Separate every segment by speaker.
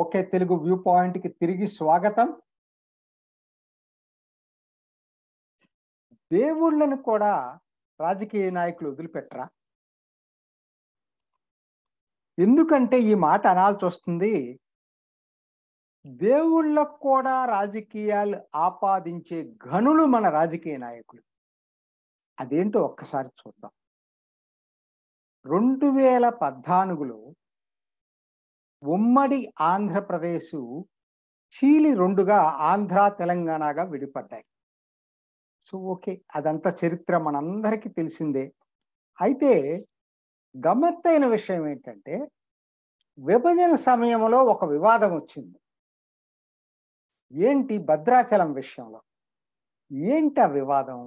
Speaker 1: okay Telugu view పాయింట్కి తిరిగి స్వాగతం దేవుళ్ళను కూడా రాజకీయ నాయకులు వదిలిపెట్టరా ఎందుకంటే ఈ మాట అనాల్సి వస్తుంది దేవుళ్ళకు కూడా రాజకీయాలు ఆపాదించే ఘనులు మన రాజకీయ నాయకులు అదేంటో ఒక్కసారి చూద్దాం రెండు వేల పద్నాలుగులో ఉమ్మడి ఆంధ్రప్రదేశ్ చీలి రెండుగా ఆంధ్ర తెలంగాణగా విడిపడ్డాయి సో ఓకే అదంతా చరిత్ర మనందరికీ తెలిసిందే అయితే గమ్మత్తైన విషయం ఏంటంటే విభజన సమయంలో ఒక వివాదం వచ్చింది ఏంటి భద్రాచలం విషయంలో ఏంటి ఆ వివాదం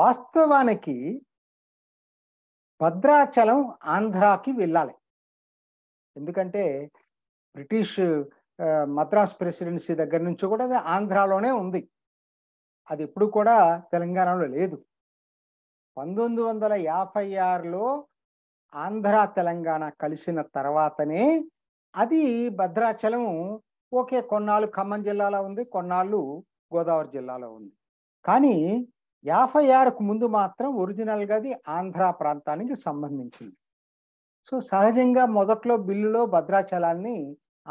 Speaker 1: వాస్తవానికి భద్రాచలం ఆంధ్రాకి వెళ్ళాలి ఎందుకంటే బ్రిటిష్ మద్రాస్ ప్రెసిడెన్సీ దగ్గర నుంచి కూడా అది ఆంధ్రాలోనే ఉంది అది ఎప్పుడు కూడా తెలంగాణలో లేదు పంతొమ్మిది వందల యాభై ఆరులో ఆంధ్ర తెలంగాణ కలిసిన తర్వాతనే అది భద్రాచలం ఓకే కొన్నాళ్ళు ఖమ్మం జిల్లాలో ఉంది కొన్నాళ్ళు గోదావరి జిల్లాలో ఉంది కానీ యాభై ఆరుకు ముందు మాత్రం ఒరిజినల్గా అది ఆంధ్ర ప్రాంతానికి సంబంధించింది సో సహజంగా మొదట్లో బిల్లులో భద్రాచలాన్ని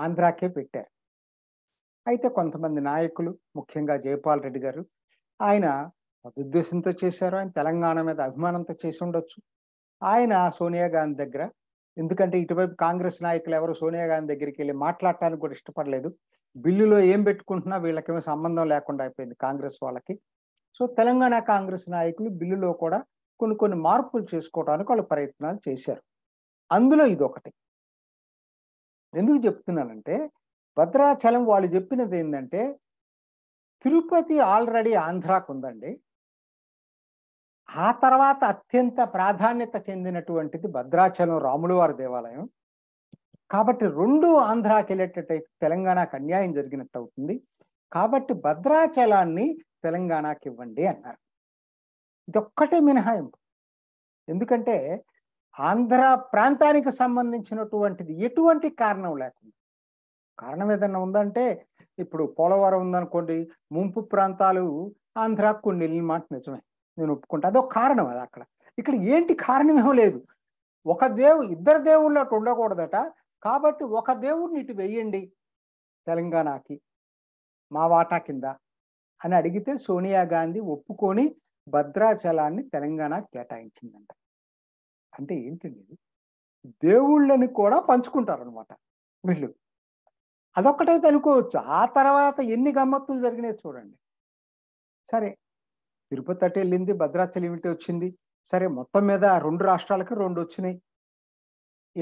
Speaker 1: ఆంధ్రాకే పెట్టారు అయితే కొంతమంది నాయకులు ముఖ్యంగా జయపాల్ రెడ్డి గారు ఆయన సదుద్దేశంతో చేశారు ఆయన తెలంగాణ మీద అభిమానంతో చేసి ఉండొచ్చు ఆయన సోనియా గాంధీ దగ్గర ఎందుకంటే ఇటువైపు కాంగ్రెస్ నాయకులు ఎవరు సోనియా గాంధీ దగ్గరికి వెళ్ళి మాట్లాడటానికి కూడా ఇష్టపడలేదు బిల్లులో ఏం పెట్టుకుంటున్నా వీళ్ళకేమో సంబంధం లేకుండా అయిపోయింది కాంగ్రెస్ వాళ్ళకి సో తెలంగాణ కాంగ్రెస్ నాయకులు బిల్లులో కూడా కొన్ని కొన్ని మార్పులు చేసుకోవడానికి వాళ్ళు ప్రయత్నాలు చేశారు అందులో ఇది ఒకటి ఎందుకు చెప్తున్నానంటే భద్రాచలం వాళ్ళు చెప్పినది ఏంటంటే తిరుపతి ఆల్రెడీ ఆంధ్రాకు ఉందండి ఆ తర్వాత అత్యంత ప్రాధాన్యత చెందినటువంటిది భద్రాచలం రాములవారి దేవాలయం కాబట్టి రెండు ఆంధ్రాకి వెళ్ళేటట్టయితే తెలంగాణకు అన్యాయం జరిగినట్టు అవుతుంది కాబట్టి భద్రాచలాన్ని తెలంగాణకి ఇవ్వండి అన్నారు ఒక్కటే మినహాయింపు ఎందుకంటే ఆంధ్ర ప్రాంతానికి సంబంధించినటువంటిది ఎటువంటి కారణం లేకుండా కారణం ఏదన్నా ఉందంటే ఇప్పుడు పోలవరం ఉందనుకోండి ముంపు ప్రాంతాలు ఆంధ్రాకు కొన్ని వెళ్ళిన మాట నిజమే నేను ఒప్పుకుంటా అదొక కారణం అది అక్కడ ఇక్కడ ఏంటి కారణమేమో లేదు ఒక దేవు ఇద్దరు దేవుళ్ళు అటు ఉండకూడదట కాబట్టి ఒక దేవుడిని ఇటు వెయ్యండి తెలంగాణకి మా వాటా కింద అని అడిగితే సోనియా గాంధీ ఒప్పుకొని భద్రాచలాన్ని తెలంగాణ కేటాయించిందంట అంటే ఏంటండి దేవుళ్ళని కూడా పంచుకుంటారు అనమాట వీళ్ళు అదొక్కటైతే అనుకోవచ్చు ఆ తర్వాత ఎన్ని గమ్మత్తులు జరిగినాయి చూడండి సరే తిరుపతి అటు వెళ్ళింది భద్రాచలి ఏమిటి వచ్చింది సరే మొత్తం మీద రెండు రాష్ట్రాలకి రెండు వచ్చినాయి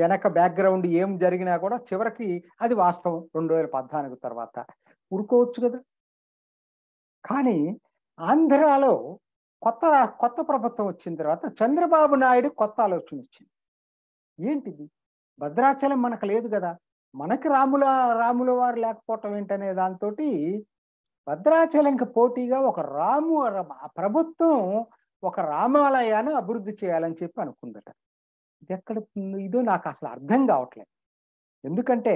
Speaker 1: వెనక బ్యాక్గ్రౌండ్ ఏం జరిగినా కూడా చివరికి అది వాస్తవం రెండు వేల పద్నాలుగు తర్వాత ఊరుకోవచ్చు కదా కానీ ఆంధ్రాలో కొత్త కొత్త ప్రభుత్వం వచ్చిన తర్వాత చంద్రబాబు నాయుడు కొత్త ఆలోచన వచ్చింది ఏంటిది భద్రాచలం మనకు లేదు కదా మనకి రాముల రాముల వారు లేకపోవటం ఏంటనే దాంతో భద్రాచలంకి పోటీగా ఒక రాము ప్రభుత్వం ఒక రామాలయాన్ని అభివృద్ధి చేయాలని చెప్పి అనుకుందట ఇది ఎక్కడ ఇదో నాకు అసలు అర్థం కావట్లేదు ఎందుకంటే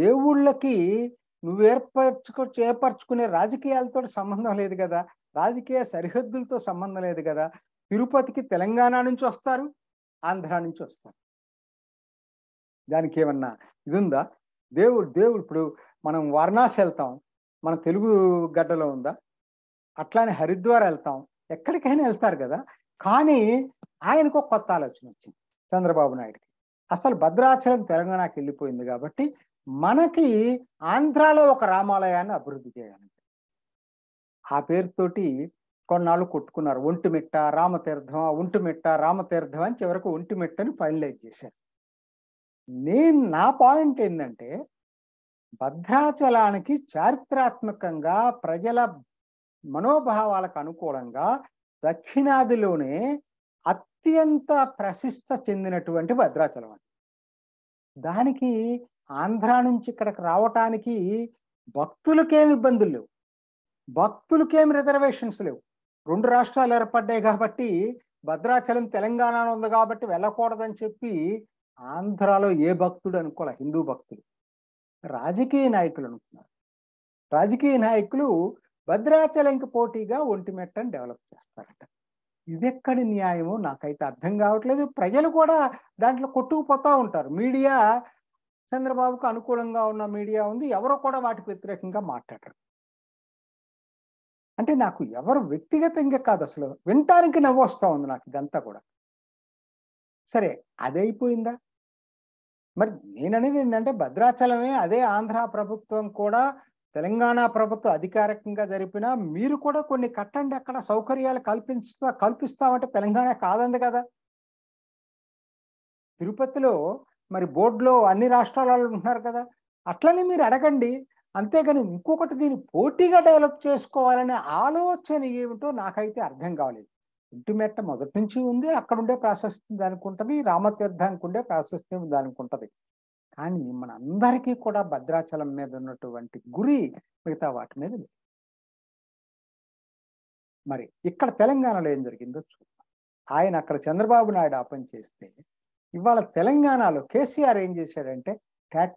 Speaker 1: దేవుళ్ళకి నువ్వు ఏర్పరచుకో చేపరుచుకునే రాజకీయాలతో సంబంధం లేదు కదా రాజకీయ సరిహద్దులతో సంబంధం లేదు కదా తిరుపతికి తెలంగాణ నుంచి వస్తారు ఆంధ్ర నుంచి వస్తారు దానికి ఏమన్నా ఇది ఉందా దేవుడు దేవుడు ఇప్పుడు మనం వారణాసి వెళ్తాం మన తెలుగు గడ్డలో ఉందా అట్లానే హరిద్వార్ వెళ్తాం ఎక్కడికైనా వెళ్తారు కదా కానీ ఆయనకు ఒక కొత్త ఆలోచన వచ్చింది చంద్రబాబు నాయుడుకి అసలు భద్రాచలం తెలంగాణకి వెళ్ళిపోయింది కాబట్టి మనకి ఆంధ్రాలో ఒక రామాలయాన్ని అభివృద్ధి చేయాలి ఆ పేరుతోటి కొన్నాళ్ళు కొట్టుకున్నారు ఒంటిమిట్ట రామతీర్థం ఒంటిమిట్ట రామతీర్థం అని చివరకు ఒంటిమిట్టని ఫైనలైజ్ చేశారు నేను నా పాయింట్ ఏంటంటే భద్రాచలానికి చారిత్రాత్మకంగా ప్రజల మనోభావాలకు అనుకూలంగా దక్షిణాదిలోనే అత్యంత ప్రసిద్ధ చెందినటువంటి భద్రాచలం అది దానికి ఆంధ్ర నుంచి ఇక్కడికి రావటానికి భక్తులకేమి ఇబ్బందులు లేవు భక్తులకేమి రిజర్వేషన్స్ లేవు రెండు రాష్ట్రాలు ఏర్పడ్డాయి కాబట్టి భద్రాచలం తెలంగాణలో ఉంది కాబట్టి వెళ్ళకూడదని చెప్పి ఆంధ్రాలో ఏ భక్తుడు అనుకోలే హిందూ భక్తులు రాజకీయ నాయకులు అనుకున్నారు రాజకీయ నాయకులు భద్రాచలంకి పోటీగా ఒంటిమెట్టని డెవలప్ చేస్తారట ఇదెక్కడి న్యాయమో నాకైతే అర్థం కావట్లేదు ప్రజలు కూడా దాంట్లో కొట్టుకుపోతూ ఉంటారు మీడియా చంద్రబాబుకు అనుకూలంగా ఉన్న మీడియా ఉంది ఎవరు కూడా వాటి వ్యతిరేకంగా మాట్లాడరు అంటే నాకు ఎవరు వ్యక్తిగతంగా కాదు అసలు వింటానికి నవ్వు వస్తూ ఉంది నాకు ఇదంతా కూడా సరే అదే అయిపోయిందా మరి నేననేది ఏంటంటే భద్రాచలమే అదే ఆంధ్ర ప్రభుత్వం కూడా తెలంగాణ ప్రభుత్వం అధికారికంగా జరిపినా మీరు కూడా కొన్ని కట్టండి అక్కడ సౌకర్యాలు కల్పించ కల్పిస్తామంటే తెలంగాణ కాదంది కదా తిరుపతిలో మరి బోర్డులో అన్ని రాష్ట్రాలలో ఉంటున్నారు కదా అట్లనే మీరు అడగండి అంతేగాని ఇంకొకటి దీన్ని పోటీగా డెవలప్ చేసుకోవాలనే ఆలోచన ఏమిటో నాకైతే అర్థం కాలేదు ఇంటిమెట్ట మొదటి నుంచి ఉంది అక్కడ ఉండే ప్రాశస్త్యం దానికి ఉంటుంది రామతీర్థానికి ఉండే ప్రాశస్త్యం దానికి ఉంటుంది కానీ మన అందరికీ కూడా భద్రాచలం మీద ఉన్నటువంటి గురి మిగతా వాటి మీద మరి ఇక్కడ తెలంగాణలో ఏం జరిగిందో చూద్దాం ఆయన అక్కడ చంద్రబాబు నాయుడు ఆపం చేస్తే ఇవాళ తెలంగాణలో కేసీఆర్ ఏం చేశాడంటే ట్యాట్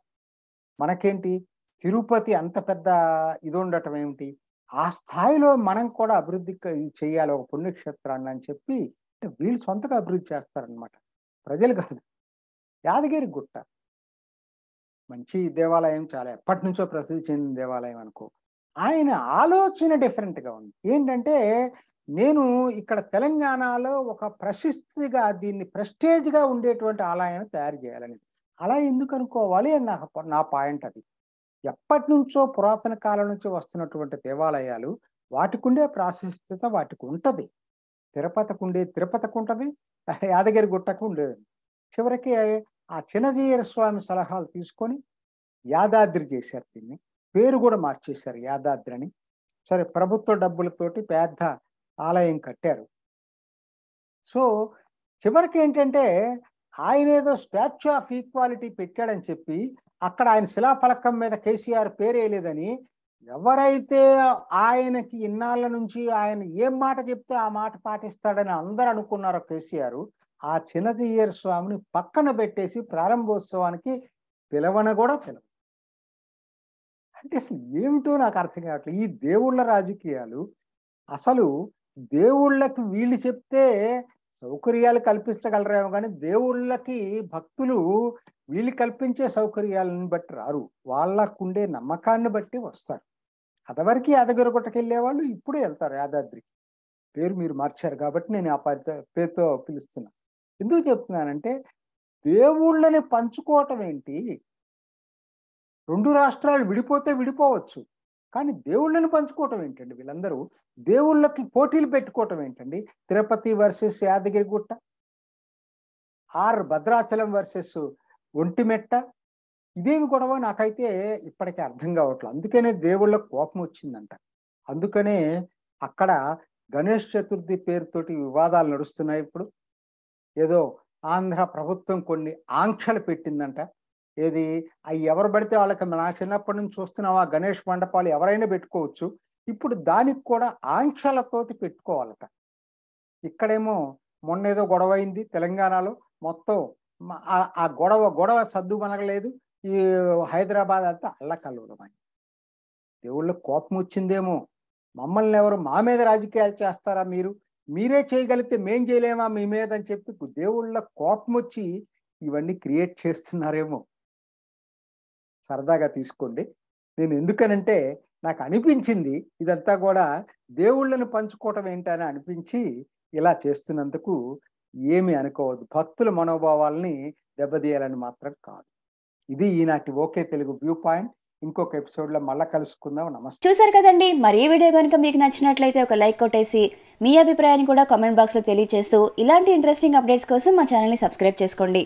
Speaker 1: మనకేంటి తిరుపతి అంత పెద్ద ఇది ఉండటం ఏమిటి ఆ స్థాయిలో మనం కూడా అభివృద్ధి చేయాలి ఒక పుణ్యక్షేత్రాన్ని అని చెప్పి అంటే వీళ్ళు సొంతగా అభివృద్ధి చేస్తారనమాట ప్రజలు కాదు యాదగిరి గుట్ట మంచి దేవాలయం చాలా ఎప్పటి నుంచో ప్రసిద్ధి చెందిన దేవాలయం అనుకో ఆయన ఆలోచన డిఫరెంట్గా ఉంది ఏంటంటే నేను ఇక్కడ తెలంగాణలో ఒక ప్రశస్తిగా దీన్ని ప్రెస్టేజ్గా ఉండేటువంటి ఆలయాన్ని తయారు చేయాలని అలా ఎందుకు అనుకోవాలి అని నా నా పాయింట్ అది ఎప్పటి నుంచో పురాతన కాలం నుంచి వస్తున్నటువంటి దేవాలయాలు వాటికుండే ప్రాశస్త్యత వాటికి ఉంటుంది తిరుపతికి ఉండే తిరుపతికి ఉంటుంది యాదగిరి గుట్టకు ఉండేది చివరికి ఆ చిన్నజీయర స్వామి సలహాలు తీసుకొని యాదాద్రి చేశారు దీన్ని పేరు కూడా మార్చేశారు యాదాద్రి అని సరే ప్రభుత్వ డబ్బులతోటి పెద్ద ఆలయం కట్టారు సో చివరికి ఏంటంటే ఆయన ఏదో స్టాచ్యూ ఆఫ్ ఈక్వాలిటీ పెట్టాడని చెప్పి అక్కడ ఆయన శిలాఫలకం మీద కేసీఆర్ పేరేయలేదని ఎవరైతే ఆయనకి ఇన్నాళ్ళ నుంచి ఆయన ఏం మాట చెప్తే ఆ మాట పాటిస్తాడని అందరు అనుకున్నారు కేసీఆర్ ఆ చిన్నజీయర్ స్వామిని పక్కన పెట్టేసి ప్రారంభోత్సవానికి పిలవన కూడా పిలవ అంటే అసలు ఏమిటో నాకు అర్థం కావట్లేదు ఈ దేవుళ్ళ రాజకీయాలు అసలు దేవుళ్ళకి వీళ్ళు చెప్తే సౌకర్యాలు కల్పించగలరేమో కానీ దేవుళ్ళకి భక్తులు వీళ్ళు కల్పించే సౌకర్యాలను బట్టి రారు వాళ్ళకుండే నమ్మకాన్ని బట్టి వస్తారు అదవరకు యాదగిరి గుట్టకి వాళ్ళు ఇప్పుడే వెళ్తారు యాదాద్రికి పేరు మీరు మార్చారు కాబట్టి నేను ఆ పేరుతో పిలుస్తున్నా ఎందుకు చెప్తున్నానంటే దేవుళ్ళని పంచుకోవటం ఏంటి రెండు రాష్ట్రాలు విడిపోతే విడిపోవచ్చు కానీ దేవుళ్ళని పంచుకోవటం ఏంటండి వీళ్ళందరూ దేవుళ్ళకి పోటీలు పెట్టుకోవటం ఏంటండి Tirupati versus Yadagirigutta or Bhadrachalam versus Ontimitta ఇదేమి గొడవ నాకైతే ఇప్పటికీ అర్థం కావట్లేదు అందుకనే దేవుళ్ళకు కోపం వచ్చిందంట అందుకనే అక్కడ గణేష్ చతుర్థి పేరుతోటి వివాదాలు నడుస్తున్నాయి ఇప్పుడు ఏదో ఆంధ్ర ప్రభుత్వం కొన్ని ఆంక్షలు పెట్టిందంట ఏది అవి ఎవరు పడితే వాళ్ళకి నా చిన్నప్పటి నుంచి చూస్తున్నాం ఆ గణేష్ మండపాలు ఎవరైనా పెట్టుకోవచ్చు ఇప్పుడు దానికి కూడా ఆంక్షలతోటి పెట్టుకోవాలట ఇక్కడేమో మొన్న ఏదో గొడవ అయింది తెలంగాణలో మొత్తం ఆ గొడవ గొడవ సద్దు మనగలేదు ఈ హైదరాబాద్ అంతా అని దేవుళ్ళు కోపం వచ్చిందేమో మమ్మల్ని ఎవరు మా మీద రాజకీయాలు చేస్తారా మీరు మీరే చేయగలిగితే మేం చేయలేమా మీ మీద అని చెప్పి దేవుళ్ళ కోపం వచ్చి ఇవన్నీ క్రియేట్ చేస్తున్నారేమో సరదాగా తీసుకోండి నేను ఎందుకనంటే నాకు అనిపించింది ఇదంతా కూడా దేవుళ్ళను పంచుకోవటం ఏంటని అనిపించి ఇలా చేస్తున్నందుకు ఏమి అనుకోవద్దు భక్తుల మనోభావాల్ని దెబ్బతీయాలని మాత్రం కాదు ఇది ఈనాటి ఓకే తెలుగు వ్యూ పాయింట్ ఇంకొక ఎపిసోడ్లో మళ్ళీ కలుసుకుందాం నమస్తే చూసారు కదండి మరి ఈ వీడియో కనుక మీకు నచ్చినట్లయితే ఒక లైక్ కొట్టేసి మీ అభిప్రాయాన్ని కూడా కామెంట్ బాక్స్లో తెలియజేస్తూ ఇలాంటి ఇంట్రెస్టింగ్ అప్డేట్స్ కోసం మా ఛానల్ని సబ్స్క్రైబ్ చేసుకోండి